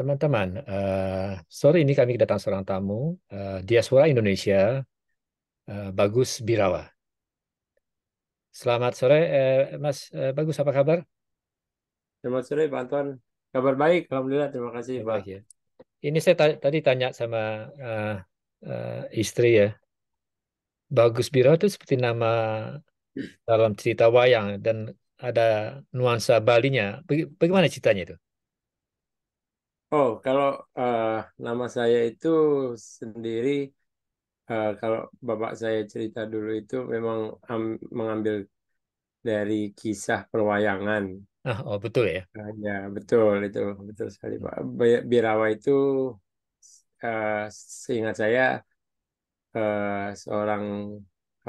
Teman-teman, uh, eh, sore ini kami kedatangan seorang tamu, uh, diaspora Indonesia, uh, Bagus Birawa. Selamat sore, uh, Mas uh, Bagus, apa kabar? Selamat sore, Pak Anton. Kabar baik, Alhamdulillah, terima kasih, Pak. Ya. Ini saya tadi tanya sama uh, uh, istri ya, Bagus Birawa itu seperti nama dalam cerita wayang dan ada nuansa Balinya. Baga bagaimana ceritanya itu? Oh, kalau uh, nama saya itu sendiri, uh, kalau bapak saya cerita dulu itu memang mengambil dari kisah perwayangan. Ah, oh betul ya? Uh, ya betul itu betul sekali pak. Hmm. Birawa itu, uh, seingat saya uh, seorang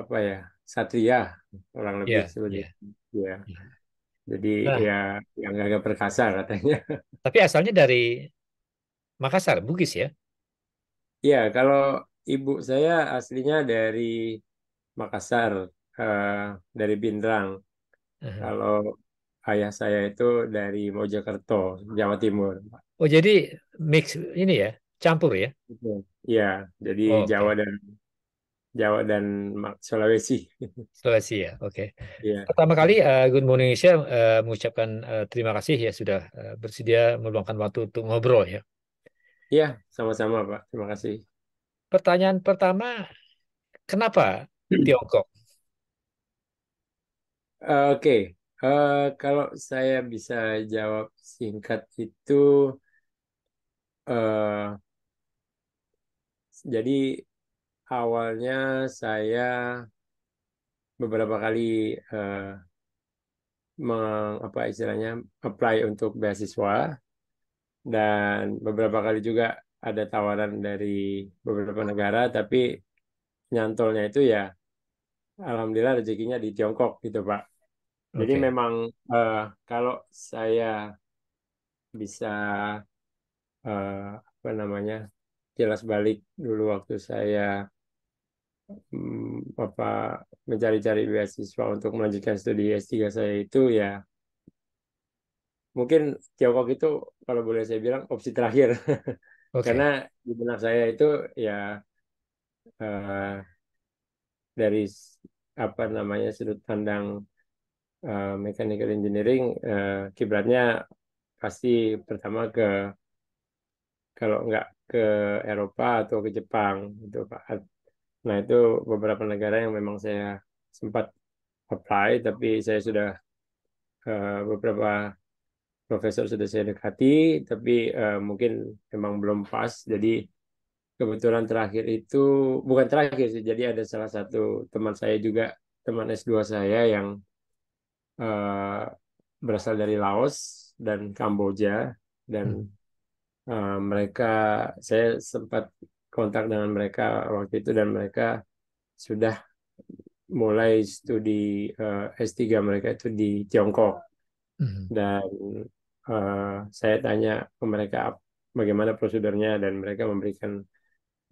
apa ya satria orang lebih yeah, seperti yeah. ya. Yeah. Jadi nah. ya yang agak perkasa katanya. Tapi asalnya dari Makassar, Bugis ya? Iya kalau ibu saya aslinya dari Makassar, uh, dari Bindrang. Uh -huh. Kalau ayah saya itu dari Mojokerto, Jawa Timur. Oh, jadi mix ini ya, campur ya? Iya, jadi oh, okay. Jawa dan Jawa dan Sulawesi. Sulawesi ya, oke. Okay. Iya. Yeah. Pertama kali uh, Good Morning Indonesia uh, mengucapkan uh, terima kasih ya sudah uh, bersedia meluangkan waktu untuk ngobrol ya. Iya, yeah, sama-sama Pak. Terima kasih. Pertanyaan pertama, kenapa hmm. Tiongkok? Uh, oke, okay. uh, kalau saya bisa jawab singkat itu, uh, jadi awalnya saya beberapa kali uh, meng, apa istilahnya apply untuk beasiswa dan beberapa kali juga ada tawaran dari beberapa negara tapi nyantolnya itu ya alhamdulillah rezekinya di Tiongkok gitu Pak. Jadi okay. memang uh, kalau saya bisa uh, apa namanya jelas balik dulu waktu saya Hmm, apa mencari-cari beasiswa untuk melanjutkan studi S3 saya itu ya mungkin Tiongkok itu kalau boleh saya bilang opsi terakhir okay. karena di benak saya itu ya uh, dari apa namanya sudut pandang uh, mechanical engineering uh, kiblatnya pasti pertama ke kalau nggak ke Eropa atau ke Jepang itu pak Nah, itu beberapa negara yang memang saya sempat apply, tapi saya sudah uh, beberapa profesor sudah saya dekati, tapi uh, mungkin memang belum pas. Jadi kebetulan terakhir itu bukan terakhir sih. Jadi ada salah satu teman saya juga teman S2 saya yang uh, berasal dari Laos dan Kamboja dan hmm. uh, mereka saya sempat kontak dengan mereka waktu itu dan mereka sudah mulai studi uh, eh, S3 mereka itu di Tiongkok. Hmm. Dan uh, saya tanya ke mereka bagaimana prosedurnya dan mereka memberikan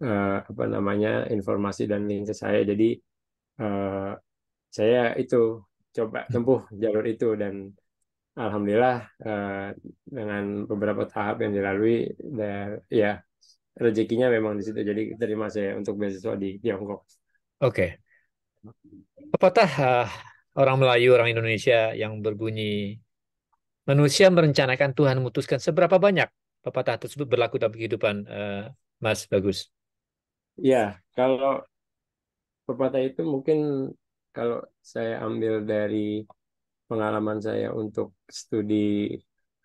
uh, apa namanya informasi dan link ke saya. Jadi uh, saya itu coba hmm. tempuh jalur itu dan alhamdulillah uh, dengan beberapa tahap yang dilalui, dan ya rezekinya memang di situ. Jadi terima saya untuk beasiswa di Tiongkok. Oke. Okay. Pepatah uh, ah, orang Melayu, orang Indonesia yang berbunyi manusia merencanakan Tuhan memutuskan seberapa banyak pepatah tersebut berlaku dalam kehidupan uh, Mas Bagus. Ya, kalau pepatah itu mungkin kalau saya ambil dari pengalaman saya untuk studi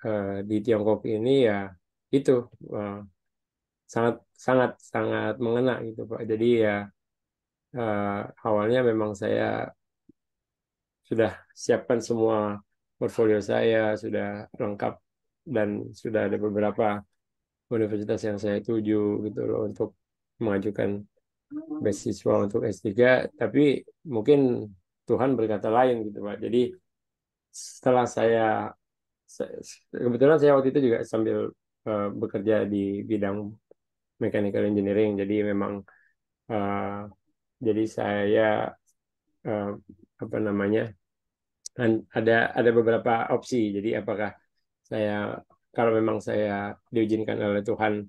uh, di Tiongkok ini ya itu uh, sangat sangat sangat mengena gitu Pak. Jadi ya uh, awalnya memang saya sudah siapkan semua portfolio saya sudah lengkap dan sudah ada beberapa universitas yang saya tuju gitu loh untuk mengajukan beasiswa untuk S3 tapi mungkin Tuhan berkata lain gitu Pak. Jadi setelah saya kebetulan saya waktu itu juga sambil eh, bekerja di bidang mechanical engineering jadi memang uh, jadi saya uh, apa namanya ada ada beberapa opsi jadi apakah saya kalau memang saya diizinkan oleh Tuhan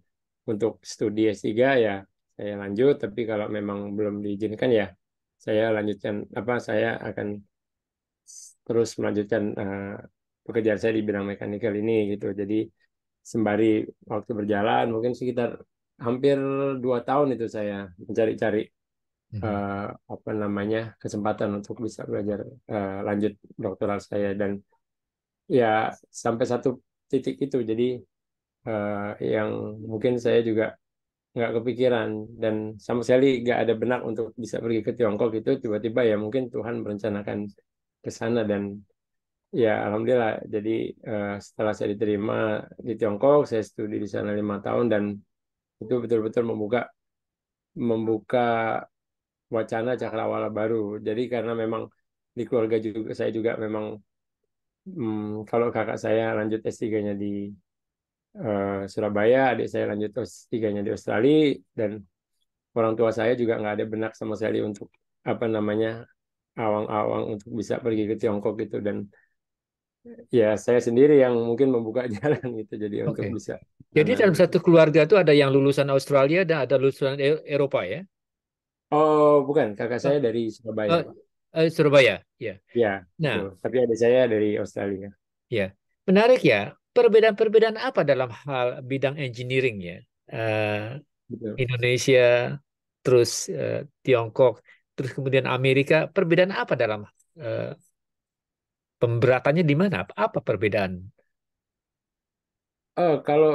untuk studi S3 ya saya lanjut tapi kalau memang belum diizinkan ya saya lanjutkan apa saya akan terus melanjutkan uh, pekerjaan saya di bidang mekanikal ini gitu jadi sembari waktu berjalan mungkin sekitar hampir dua tahun itu saya mencari-cari hmm. uh, apa namanya kesempatan untuk bisa belajar uh, lanjut doktoral saya dan ya sampai satu titik itu jadi uh, yang mungkin saya juga nggak kepikiran dan sama sekali nggak ada benak untuk bisa pergi ke Tiongkok itu tiba-tiba ya mungkin Tuhan merencanakan ke sana dan ya alhamdulillah jadi uh, setelah saya diterima di Tiongkok saya studi di sana lima tahun dan itu betul-betul membuka membuka wacana cakrawala baru. Jadi karena memang di keluarga juga saya juga memang hmm, kalau kakak saya lanjut S3-nya di uh, Surabaya, adik saya lanjut S3-nya di Australia dan orang tua saya juga nggak ada benak sama sekali untuk apa namanya awang-awang untuk bisa pergi ke Tiongkok gitu dan ya saya sendiri yang mungkin membuka jalan itu jadi okay. untuk bisa. Jadi dalam satu keluarga itu ada yang lulusan Australia dan ada lulusan e- Eropa ya? Oh bukan, kakak oh. saya dari Surabaya. Oh, uh, Surabaya, ya. Yeah. Ya. Nah, tapi ada saya dari Australia. Ya, menarik ya. Perbedaan-perbedaan apa dalam hal bidang engineering ya? Uh, Indonesia, terus uh, Tiongkok, terus kemudian Amerika. Perbedaan apa dalam uh, pemberatannya di mana? Apa perbedaan? Oh, kalau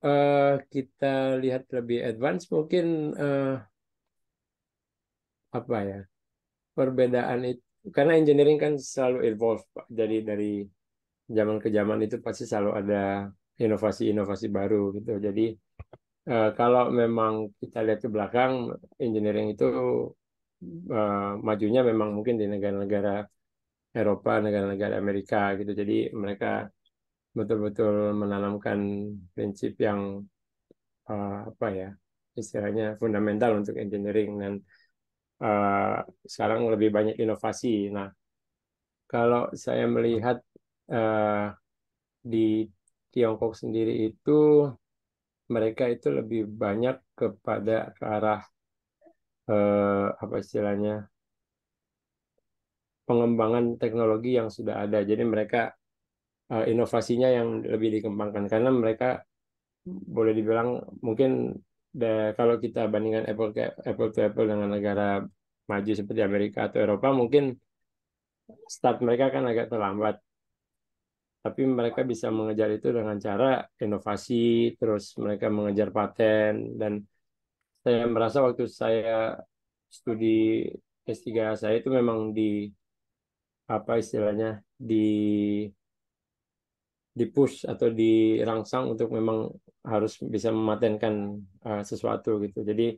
uh, kita lihat lebih advance mungkin uh, apa ya? Perbedaan itu karena engineering kan selalu evolve, Pak. Jadi dari zaman ke zaman itu pasti selalu ada inovasi-inovasi baru gitu. Jadi uh, kalau memang kita lihat ke belakang engineering itu uh, majunya memang mungkin di negara-negara Eropa, negara-negara Amerika gitu. Jadi mereka betul-betul menanamkan prinsip yang uh, apa ya istilahnya fundamental untuk engineering dan uh, sekarang lebih banyak inovasi. Nah, kalau saya melihat uh, di Tiongkok sendiri itu mereka itu lebih banyak kepada ke arah uh, apa istilahnya pengembangan teknologi yang sudah ada. Jadi mereka uh, inovasinya yang lebih dikembangkan karena mereka boleh dibilang mungkin de, kalau kita bandingkan Apple ke Apple to Apple dengan negara maju seperti Amerika atau Eropa mungkin start mereka kan agak terlambat. Tapi mereka bisa mengejar itu dengan cara inovasi, terus mereka mengejar paten dan saya merasa waktu saya studi S3 saya itu memang di apa istilahnya di di push atau dirangsang untuk memang harus bisa mematenkan uh, sesuatu gitu. Jadi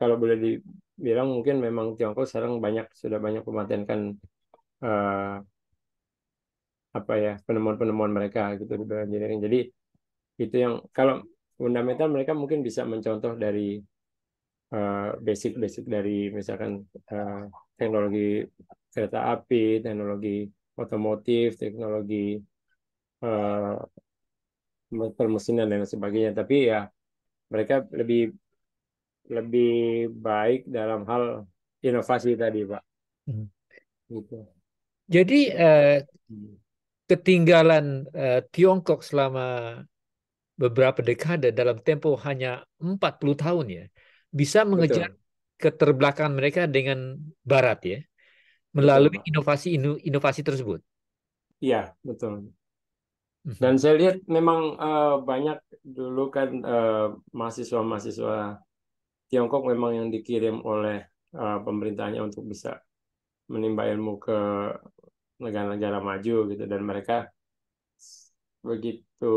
kalau boleh dibilang mungkin memang Tiongkok sekarang banyak sudah banyak mematenkan uh, apa ya penemuan-penemuan mereka gitu di jaring Jadi itu yang kalau fundamental mereka mungkin bisa mencontoh dari eh, basic-basic uh, dari misalkan uh, teknologi kereta api, teknologi otomotif, teknologi uh, permesinan dan sebagainya. Tapi ya mereka lebih lebih baik dalam hal inovasi tadi, Pak. Hmm. Gitu. Jadi eh, hmm. ketinggalan eh, Tiongkok selama beberapa dekade dalam tempo hanya 40 tahun ya, bisa mengejar Betul. keterbelakangan mereka dengan barat ya melalui inovasi inovasi tersebut. Iya, betul. Hmm. Dan saya lihat memang uh, banyak dulu kan mahasiswa eh, mahasiswa-mahasiswa Tiongkok memang yang dikirim oleh uh, pemerintahnya untuk bisa menimba ilmu ke negara-negara maju gitu dan mereka begitu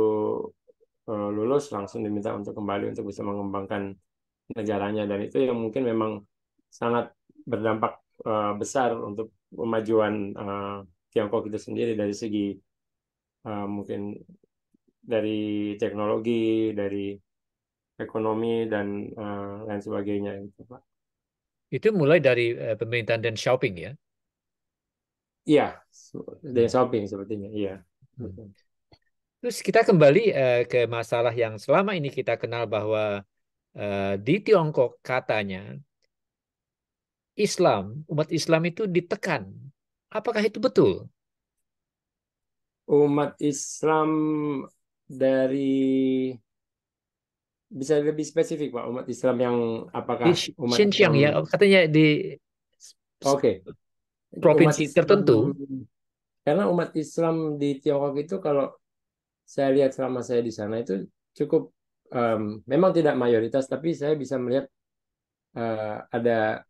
uh, lulus langsung diminta untuk kembali untuk bisa mengembangkan negaranya dan itu yang mungkin memang sangat berdampak Eh, besar untuk kemajuan uh, eh, Tiongkok itu sendiri dari segi uh, mungkin dari teknologi, dari ekonomi dan uh, lain sebagainya itu Pak. Itu mulai dari uh, pemerintahan dan shopping ya? Iya, Dan hmm. shopping sepertinya, iya. Hmm. Terus kita kembali uh, ke masalah yang selama ini kita kenal bahwa uh, di Tiongkok katanya Islam, umat Islam itu ditekan. Apakah itu betul? Umat Islam dari bisa lebih spesifik pak umat Islam yang apakah di umat Xinjiang Islam... ya katanya di Oke. Okay. Provinsi Islam, tertentu. Karena umat Islam di Tiongkok itu kalau saya lihat selama saya di sana itu cukup um, memang tidak mayoritas tapi saya bisa melihat uh, ada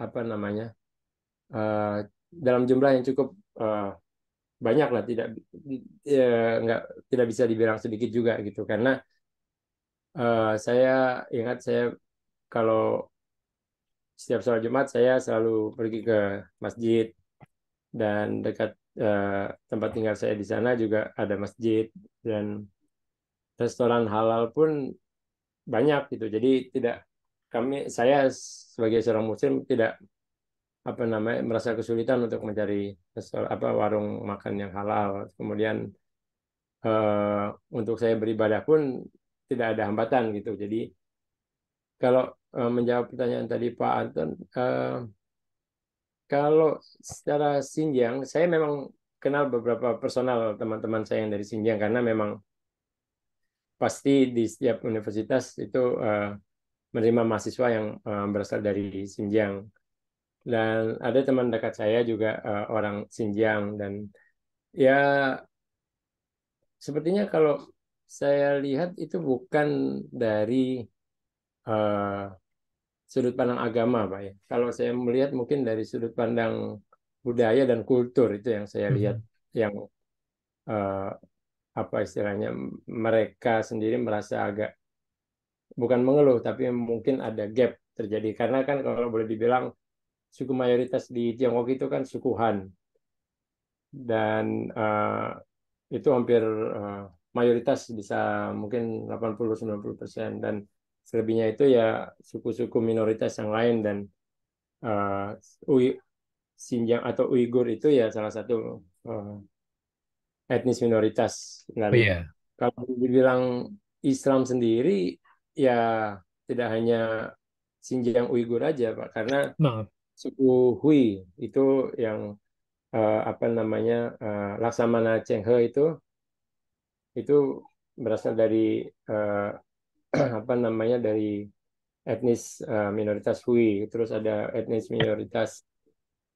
apa namanya uh, dalam jumlah yang cukup uh, banyak lah tidak ya, nggak tidak bisa dibilang sedikit juga gitu karena uh, saya ingat saya kalau setiap sholat Jumat saya selalu pergi ke masjid dan dekat uh, tempat tinggal saya di sana juga ada masjid dan restoran halal pun banyak gitu jadi tidak kami saya sebagai seorang muslim tidak apa namanya merasa kesulitan untuk mencari apa warung makan yang halal kemudian uh, untuk saya beribadah pun tidak ada hambatan gitu jadi kalau uh, menjawab pertanyaan tadi Pak Anton uh, kalau secara Sinjang saya memang kenal beberapa personal teman-teman saya yang dari Sinjang karena memang pasti di setiap universitas itu uh, menerima mahasiswa yang uh, berasal dari Xinjiang. Dan ada teman dekat saya juga uh, orang Xinjiang dan ya sepertinya kalau saya lihat itu bukan dari uh, sudut pandang agama, Pak ya. Kalau saya melihat mungkin dari sudut pandang budaya dan kultur itu yang saya mm-hmm. lihat -hmm. yang uh, apa istilahnya mereka sendiri merasa agak bukan mengeluh tapi mungkin ada gap terjadi karena kan kalau boleh dibilang suku mayoritas di Tiongkok itu kan suku Han dan uh, itu hampir uh, mayoritas bisa mungkin 80-90% dan selebihnya itu ya suku-suku minoritas yang lain dan uh, Ui, Xinjiang atau Uighur itu ya salah satu uh, etnis minoritas. Dan oh, yeah. Kalau dibilang Islam sendiri ya tidak hanya Xinjiang Uighur aja Pak karena nah. suku Hui itu yang uh, apa namanya uh, Laksamana Chenghe itu itu berasal dari uh, apa namanya dari etnis uh, minoritas Hui terus ada etnis minoritas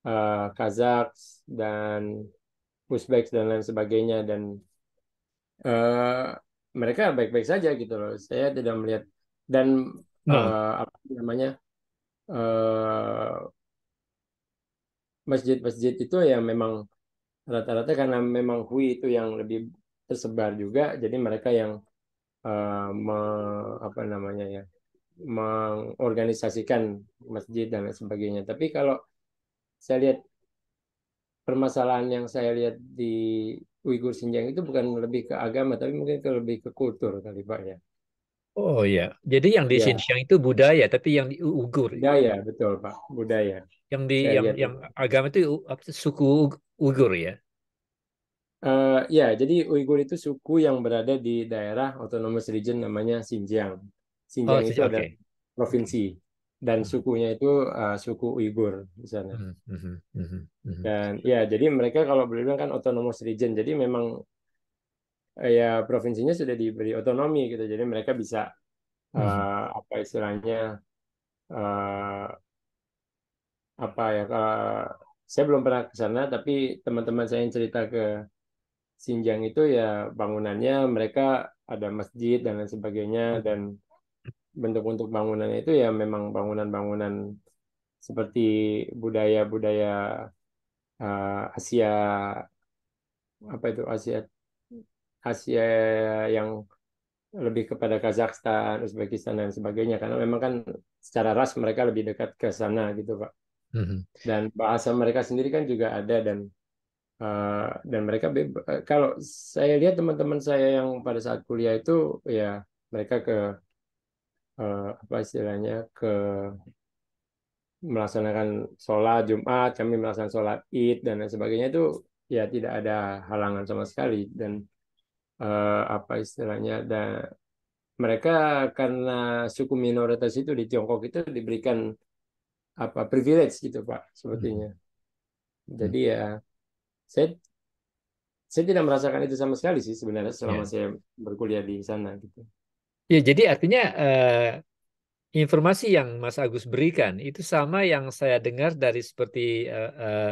uh, Kazakh dan Uzbek dan lain sebagainya dan uh, mereka baik-baik saja gitu loh. Saya tidak melihat dan uh, apa namanya masjid eh, masjid-masjid itu ya memang rata-rata karena memang hui itu yang lebih tersebar juga, jadi mereka yang uh, me, apa namanya ya mengorganisasikan masjid dan lain sebagainya. Tapi kalau saya lihat permasalahan yang saya lihat di Uyghur Xinjiang itu bukan lebih ke agama tapi mungkin ke lebih ke kultur kali Pak ya. Oh ya, jadi yang di ya. Xinjiang itu budaya, tapi yang di Uyghur. Budaya, betul Pak, budaya. Yang di yang yang agama itu suku Uyghur ya. Uh, ya, jadi Uyghur itu suku yang berada di daerah autonomous region namanya Xinjiang. Xinjiang oh, itu okay. ada provinsi dan sukunya itu uh, suku Uighur di sana. Hmm, hmm, hmm, dan ya jadi mereka kalau boleh bilang kan autonomous region. Jadi memang eh, ya provinsinya sudah diberi otonomi gitu. Jadi mereka bisa uh, apa istilahnya uh, apa ya uh, saya belum pernah ke sana tapi teman-teman saya yang cerita ke Xinjiang itu ya bangunannya mereka ada masjid dan lain sebagainya dan bentuk-bentuk bangunan itu ya memang bangunan-bangunan seperti budaya-budaya uh, Asia apa itu Asia Asia yang lebih kepada Kazakhstan, Uzbekistan dan sebagainya karena memang kan secara ras mereka lebih dekat ke sana gitu pak mm-hmm. dan bahasa mereka sendiri kan juga ada dan uh, dan mereka kalau saya lihat teman-teman saya yang pada saat kuliah itu ya mereka ke eh, apa istilahnya ke melaksanakan sholat Jumat, kami melaksanakan sholat Id dan lain sebagainya itu ya tidak ada halangan sama sekali dan eh, apa istilahnya dan mereka karena suku minoritas itu di Tiongkok itu diberikan apa privilege gitu pak hmm. sepertinya hmm. jadi ya saya saya tidak merasakan itu sama sekali sih sebenarnya selama yeah. saya berkuliah di sana gitu Ya, jadi artinya eh, informasi yang Mas Agus berikan itu sama yang saya dengar dari seperti eh, eh,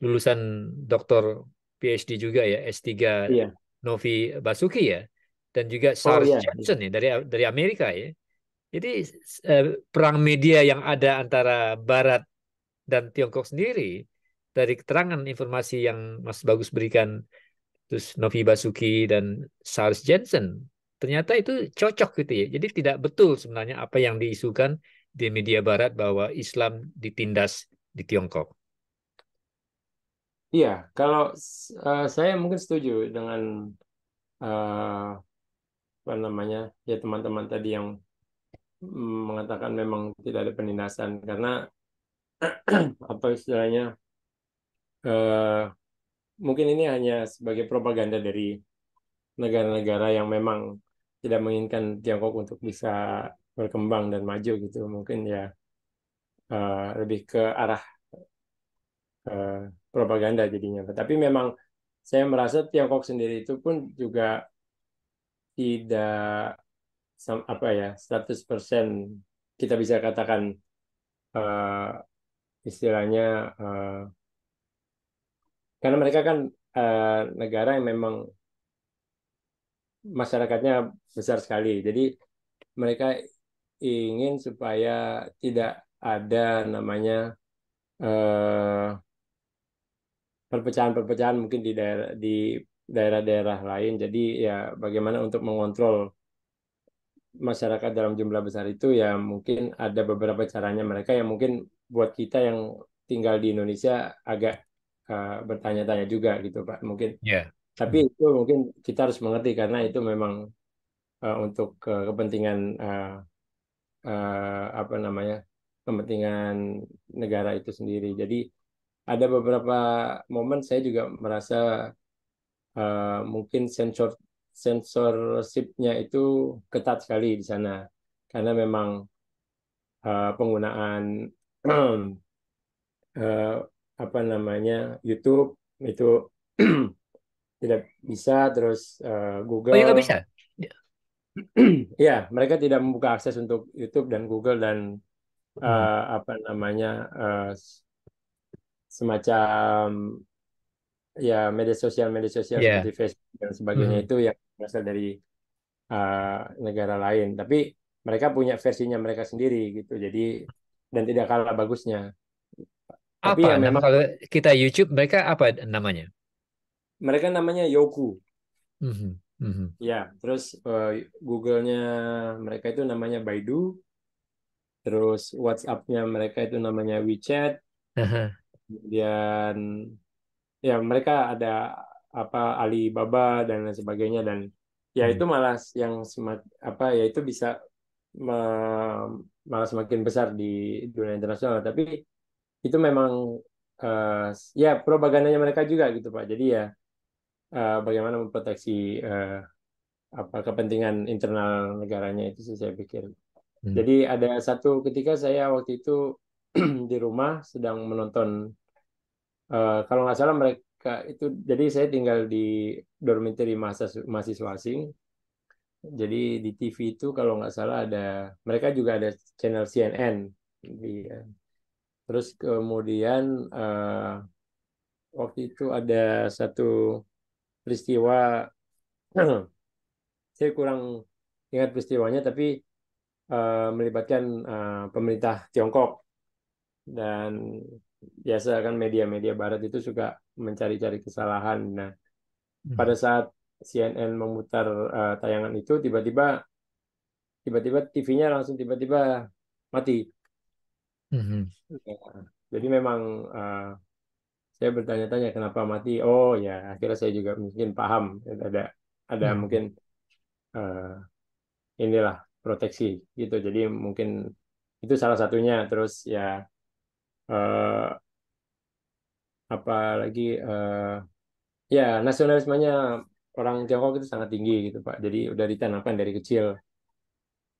lulusan doktor PhD juga ya, S3 iya. Novi Basuki ya, dan juga Charles oh, iya. Johnson ya dari dari Amerika ya. Jadi eh, perang media yang ada antara Barat dan Tiongkok sendiri dari keterangan informasi yang Mas Bagus berikan terus Novi Basuki dan Charles Jensen ternyata itu cocok gitu ya. Jadi tidak betul sebenarnya apa yang diisukan di media barat bahwa Islam ditindas di Tiongkok. Iya, kalau uh, saya mungkin setuju dengan uh, apa namanya ya teman-teman tadi yang mengatakan memang tidak ada penindasan karena apa istilahnya uh, mungkin ini hanya sebagai propaganda dari negara-negara yang memang tidak menginginkan Tiongkok untuk bisa berkembang dan maju gitu mungkin ya uh, lebih ke arah uh, propaganda jadinya tapi memang saya merasa Tiongkok sendiri itu pun juga tidak apa ya 100% kita bisa katakan uh, istilahnya uh, karena mereka kan uh, negara yang memang masyarakatnya besar sekali. Jadi mereka ingin supaya tidak ada namanya eh, perpecahan-perpecahan mungkin di daerah di daerah-daerah lain. Jadi ya bagaimana untuk mengontrol masyarakat dalam jumlah besar itu ya mungkin ada beberapa caranya mereka yang mungkin buat kita yang tinggal di Indonesia agak uh, bertanya-tanya juga gitu Pak. Mungkin yeah. Tapi hmm. itu mungkin kita harus mengerti karena itu memang uh, untuk uh, kepentingan uh, uh, apa namanya kepentingan negara itu sendiri. Jadi ada beberapa momen saya juga merasa uh, mungkin sensor sensorshipnya itu ketat sekali di sana karena memang uh, penggunaan uh, apa namanya YouTube itu tidak bisa terus uh, Google oh, ya nggak bisa ya mereka tidak membuka akses untuk YouTube dan Google dan uh, apa namanya uh, semacam ya media sosial media sosial yeah. seperti Facebook dan sebagainya hmm. itu yang berasal dari uh, negara lain tapi mereka punya versinya mereka sendiri gitu jadi dan tidak kalah bagusnya apa tapi ya memang kalau kita YouTube mereka apa namanya mereka namanya Yoku. Mm-hmm. Mm-hmm. Ya, terus uh, Google-nya mereka itu namanya Baidu. Terus WhatsApp-nya mereka itu namanya WeChat. uh Kemudian ya mereka ada apa Alibaba dan lain sebagainya dan ya hmm. itu malah yang semak apa ya itu bisa me, malah semakin besar di dunia internasional tapi itu memang uh, ya propagandanya mereka juga gitu pak jadi ya uh, bagaimana memproteksi uh, apa kepentingan internal negaranya itu sih saya pikir. Hmm. Jadi ada satu ketika saya waktu itu di rumah sedang menonton uh, kalau nggak salah mereka itu jadi saya tinggal di dormitory mahasiswa, mahasiswa asing. Jadi di TV itu kalau nggak salah ada mereka juga ada channel CNN ya. terus kemudian uh, waktu itu ada satu peristiwa saya kurang ingat peristiwanya tapi uh, melibatkan uh, pemerintah Tiongkok dan biasa kan media-media Barat itu suka mencari-cari kesalahan. Nah, hmm. pada saat CNN memutar uh, tayangan itu tiba-tiba tiba-tiba TV-nya langsung tiba-tiba mati. Hmm. Nah, jadi memang uh, saya bertanya-tanya kenapa mati oh ya akhirnya saya juga mungkin paham ada ada hmm. mungkin uh, inilah proteksi gitu jadi mungkin itu salah satunya terus ya uh, eh, apalagi uh, eh, ya nasionalismenya orang Tiongkok itu sangat tinggi gitu pak jadi udah ditanamkan dari kecil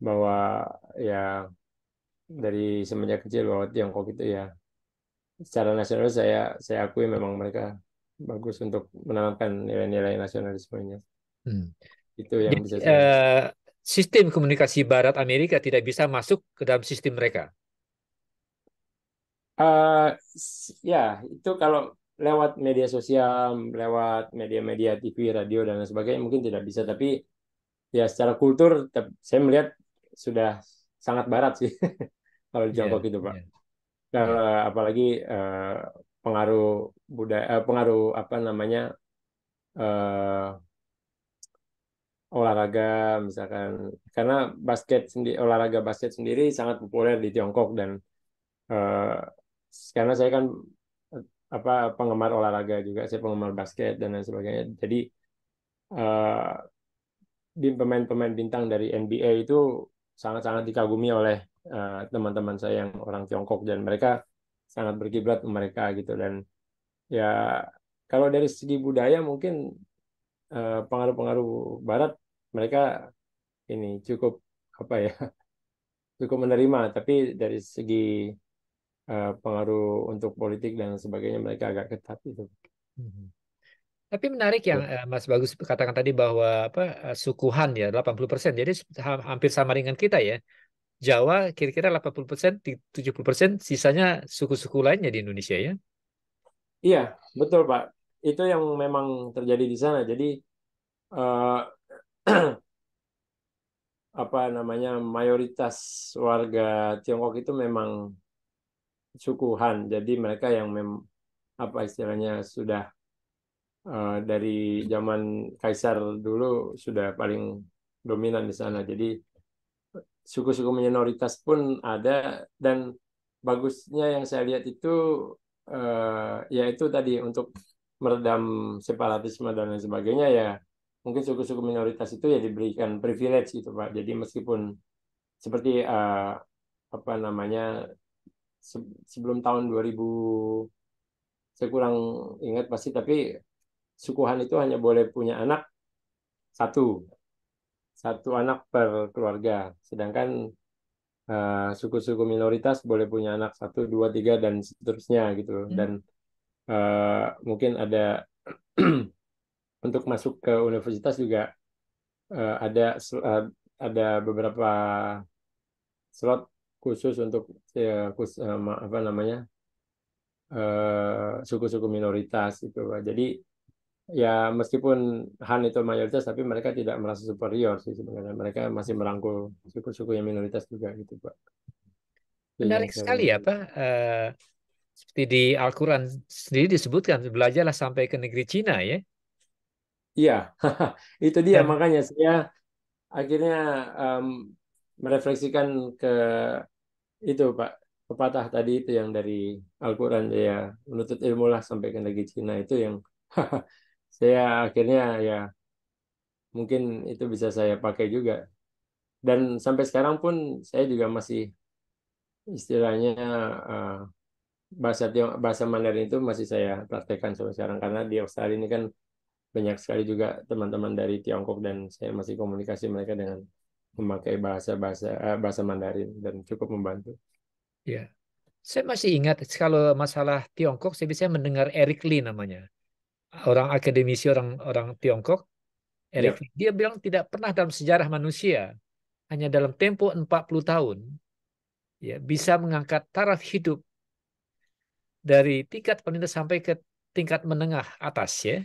bahwa ya dari semenjak kecil bahwa Tiongkok itu ya secara nasional saya saya akui memang mereka bagus untuk menanamkan nilai-nilai nasionalismenya. Hmm. Itu yang Jadi, bisa saya. Uh, sistem komunikasi Barat Amerika tidak bisa masuk ke dalam sistem mereka. Uh, ya itu kalau lewat media sosial, lewat media-media TV, radio dan lain sebagainya mungkin tidak bisa. Tapi ya secara kultur saya melihat sudah sangat barat sih kalau di iya, Tiongkok yeah, itu pak. Yeah uh, apalagi uh, pengaruh budaya uh, pengaruh apa namanya uh, olahraga misalkan karena basket sendiri olahraga basket sendiri sangat populer di Tiongkok dan uh, karena saya kan apa penggemar olahraga juga saya penggemar basket dan lain sebagainya jadi uh, di pemain-pemain bintang dari NBA itu sangat-sangat dikagumi oleh Eh, teman-teman uh, saya yang orang Tiongkok dan mereka sangat berkiblat mereka gitu dan ya kalau dari segi budaya mungkin eh, pengaruh-pengaruh Barat mereka ini cukup apa ya cukup menerima tapi dari segi eh, pengaruh untuk politik dan sebagainya mereka agak ketat itu. Mm-hmm. Tapi menarik yang iya. Mas Bagus katakan tadi bahwa apa sukuhan ya 80%. Jadi hampir sama dengan kita ya. Jawa kira-kira 80%, 70%, sisanya suku-suku lainnya di Indonesia ya? Iya, betul Pak. Itu yang memang terjadi di sana. Jadi uh, apa namanya mayoritas warga Tiongkok itu memang suku Han. Jadi mereka yang mem apa istilahnya sudah uh, dari zaman kaisar dulu sudah paling dominan di sana. Jadi suku-suku minoritas pun ada dan bagusnya yang saya lihat itu uh, ya tadi untuk meredam separatisme dan lain sebagainya ya mungkin suku-suku minoritas itu ya diberikan privilege gitu pak jadi meskipun seperti uh, apa namanya se sebelum tahun 2000 saya kurang ingat pasti tapi sukuhan itu hanya boleh punya anak satu satu anak per keluarga. Sedangkan eh, suku-suku uh, minoritas boleh punya anak satu, dua, tiga dan seterusnya gitu. Hmm. Dan uh, mungkin ada untuk masuk ke universitas juga uh, ada uh, ada beberapa slot khusus untuk ya, khusus, uh, apa namanya suku-suku uh, minoritas itu. Jadi ya meskipun Han itu mayoritas tapi mereka tidak merasa superior sih sebenarnya mereka masih merangkul suku-suku yang minoritas juga gitu pak. Menarik ya, sekali ya pak. Uh, seperti di Al-Quran sendiri disebutkan belajarlah sampai ke negeri Cina ya. Iya, itu dia Dan, makanya saya akhirnya um, merefleksikan ke itu pak pepatah tadi itu yang dari Al-Quran ya menuntut ilmu lah sampai ke negeri Cina itu yang saya akhirnya ya mungkin itu bisa saya pakai juga dan sampai sekarang pun saya juga masih istilahnya uh, bahasa bahasa Mandarin itu masih saya praktekkan sampai sekarang karena di Australia ini kan banyak sekali juga teman-teman dari Tiongkok dan saya masih komunikasi mereka dengan memakai bahasa bahasa uh, eh, bahasa Mandarin dan cukup membantu. Ya, saya masih ingat kalau masalah Tiongkok saya bisa mendengar Eric Lee namanya orang akademisi orang orang Tiongkok yeah. Ya. dia bilang tidak pernah dalam sejarah manusia hanya dalam tempo 40 tahun ya bisa mengangkat taraf hidup dari tingkat penindas sampai ke tingkat menengah atas ya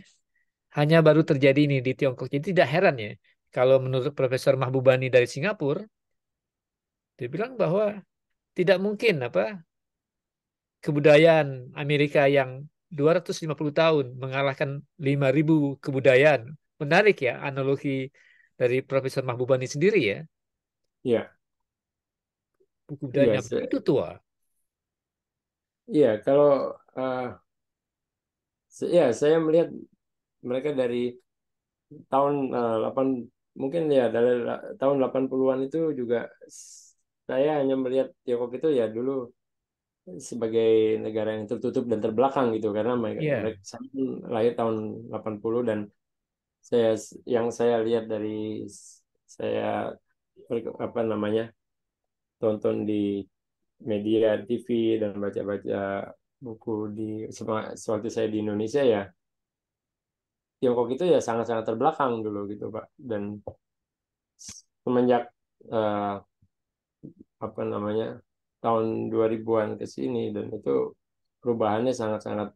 hanya baru terjadi ini di Tiongkok jadi tidak heran ya kalau menurut Profesor Mahbubani dari Singapura dia bilang bahwa tidak mungkin apa kebudayaan Amerika yang 250 tahun mengalahkan 5000 kebudayaan. Menarik ya analogi dari Profesor Mahbubani sendiri ya. Iya. Buku budaya iya, itu tua. Iya, kalau uh, ya saya melihat mereka dari tahun uh, eh, 8 mungkin ya dari tahun 80-an itu juga saya hanya melihat Tiongkok itu ya dulu sebagai negara yang tertutup dan terbelakang gitu karena mereka yeah. Iya. saya kan lahir tahun 80 dan saya yang saya lihat dari saya apa namanya tonton di media TV dan baca-baca buku di sewaktu saya di Indonesia ya Tiongkok itu ya sangat-sangat terbelakang dulu gitu Pak dan semenjak uh, apa namanya tahun 2000-an ke sini dan itu perubahannya sangat-sangat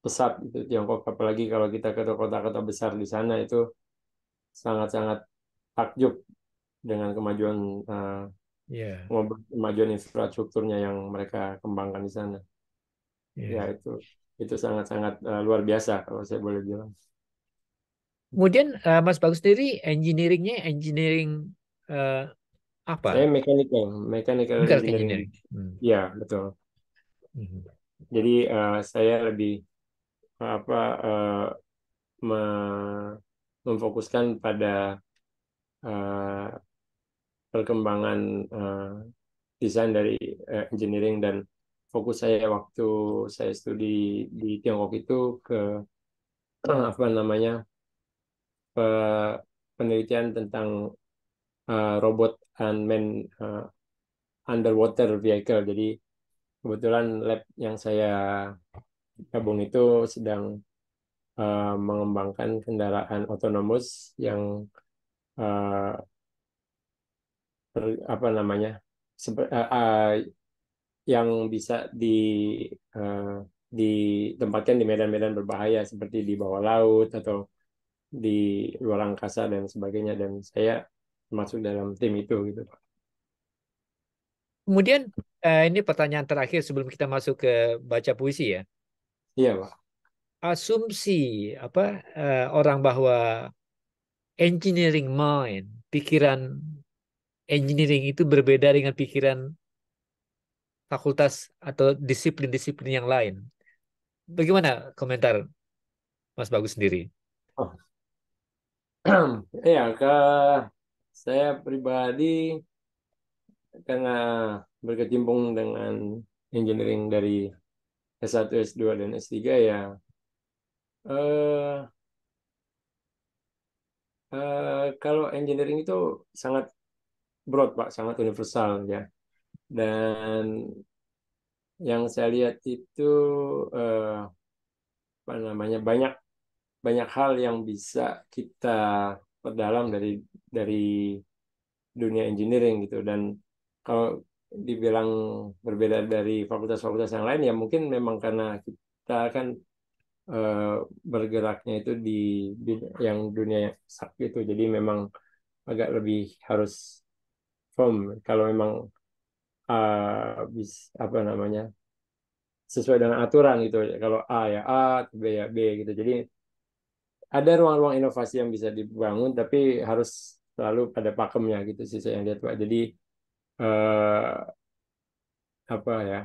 pesat itu Tiongkok apalagi kalau kita ke kota-kota besar di sana itu sangat-sangat takjub dengan kemajuan uh, eh, yeah. kemajuan infrastrukturnya yang mereka kembangkan di sana yeah. ya itu itu sangat-sangat uh, luar biasa kalau saya boleh bilang kemudian uh, Mas Bagus sendiri engineeringnya engineering uh, apa? Saya mechanical, mechanical, mechanical engineering. engineering. Hmm. Ya betul. Hmm. Jadi uh, saya lebih apa uh, me memfokuskan pada uh, perkembangan uh, desain dari uh, engineering dan fokus saya waktu saya studi di Tiongkok itu ke apa namanya penelitian tentang uh, robot man uh, underwater vehicle. Jadi kebetulan lab yang saya gabung itu sedang uh, mengembangkan kendaraan otonomus yang uh, per, apa namanya uh, uh, yang bisa di uh, ditempatkan di medan-medan berbahaya seperti di bawah laut atau di luar angkasa dan sebagainya dan saya masuk dalam tim itu gitu Pak. Kemudian eh, ini pertanyaan terakhir sebelum kita masuk ke baca puisi ya. Iya Pak. Asumsi apa eh, orang bahwa engineering mind, pikiran engineering itu berbeda dengan pikiran fakultas atau disiplin-disiplin yang lain. Bagaimana komentar Mas Bagus sendiri? Oh. ya, ke saya pribadi karena berkecimpung dengan engineering dari S1, S2, dan S3 ya eh, eh, kalau engineering itu sangat broad Pak, sangat universal ya. Dan yang saya lihat itu eh, apa namanya banyak banyak hal yang bisa kita perdalam dari dari dunia engineering gitu dan kalau dibilang berbeda dari fakultas-fakultas yang lain ya mungkin memang karena kita kan uh, bergeraknya itu di, di yang dunia sak gitu jadi memang agak lebih harus firm kalau memang uh, bis apa namanya sesuai dengan aturan gitu kalau A ya A B ya B gitu jadi ada ruang-ruang inovasi yang bisa dibangun tapi harus selalu pada pakemnya gitu sih saya lihat pak jadi eh, apa ya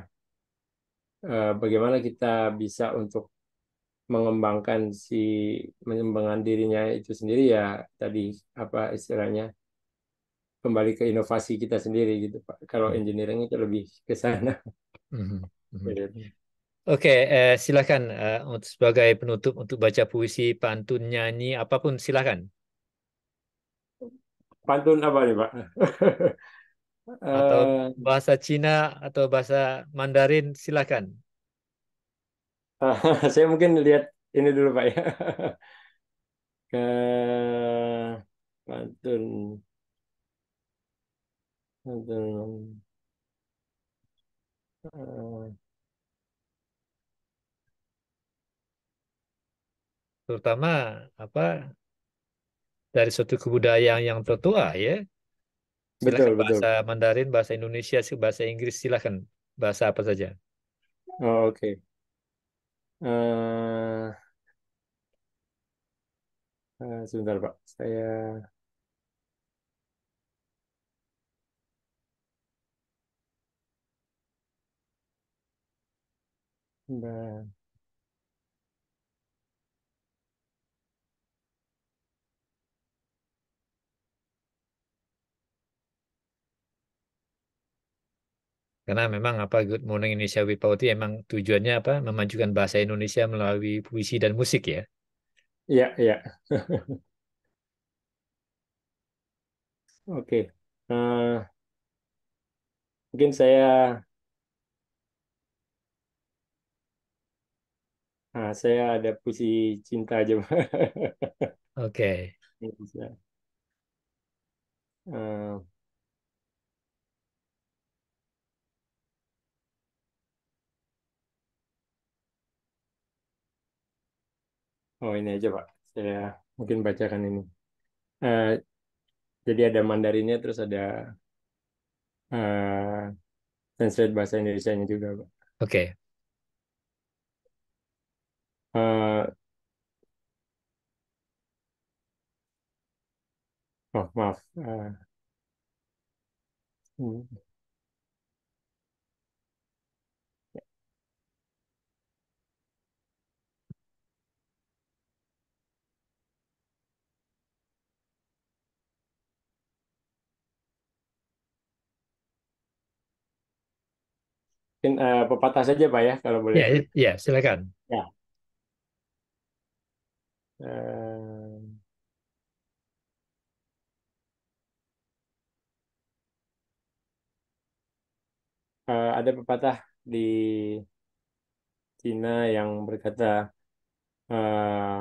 eh, bagaimana kita bisa untuk mengembangkan si mengembangkan dirinya itu sendiri ya tadi apa istilahnya kembali ke inovasi kita sendiri gitu pak kalau hmm. engineering itu lebih ke sana mm -hmm. hmm. Gitu. Oke, okay, eh, silakan eh, untuk sebagai penutup untuk baca puisi, pantun, nyanyi, apapun silakan. Pantun apa nih Pak? atau bahasa Cina atau bahasa Mandarin silakan. Saya mungkin lihat ini dulu Pak ya. Ke pantun. Pantun. Uh, terutama apa dari suatu kebudayaan yang tertua ya. Silahkan betul, bahasa Mandarin, bahasa Indonesia, bahasa Inggris silahkan bahasa apa saja. Oh, Oke. Okay. Uh, eh, uh, eh, sebentar Pak, saya karena memang apa Good Morning Indonesia with Pauti emang tujuannya apa memajukan bahasa Indonesia melalui puisi dan musik ya. Iya, iya. Oke. Eh, mungkin saya Nah, saya ada puisi cinta aja. Oke. Okay. Uh, Oh ini aja Pak, saya mungkin bacakan ini. Uh, jadi ada Mandarinnya, terus ada uh, translate bahasa Indonesia-nya juga Pak. Oke. Okay. Uh, eh, oh maaf. Uh, uh, pepatah saja Pak ya kalau boleh. Ya, yeah, yeah, silakan. Ya. Uh, uh, ada pepatah di Cina yang berkata uh,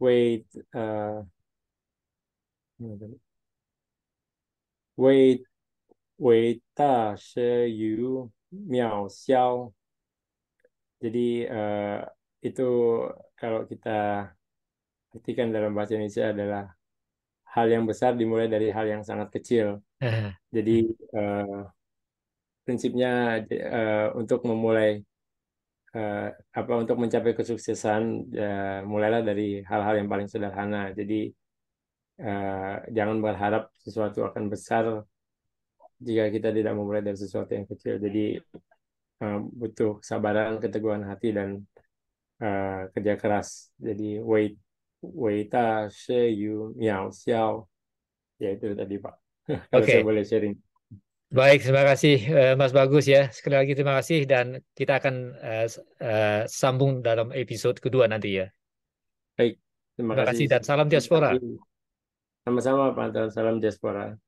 wait uh, wait miao Jadi uh, itu kalau kita artikan dalam bahasa Indonesia adalah hal yang besar dimulai dari hal yang sangat kecil. Jadi uh, prinsipnya uh, untuk memulai uh, apa untuk mencapai kesuksesan uh, mulailah dari hal-hal yang paling sederhana. Jadi uh, jangan berharap sesuatu akan besar jika kita tidak memulai dari sesuatu yang kecil. Jadi uh, butuh kesabaran, keteguhan hati dan uh, kerja keras. Jadi wait, wait, she, you, miao, xiao. Ya itu tadi Pak. Kalau okay. saya boleh sharing. Baik, terima kasih eh, Mas Bagus ya. Sekali lagi terima kasih dan kita akan uh, uh, sambung dalam episode kedua nanti ya. Baik, terima, terima kasih. kasih dan salam diaspora. Sama-sama Pak, salam diaspora.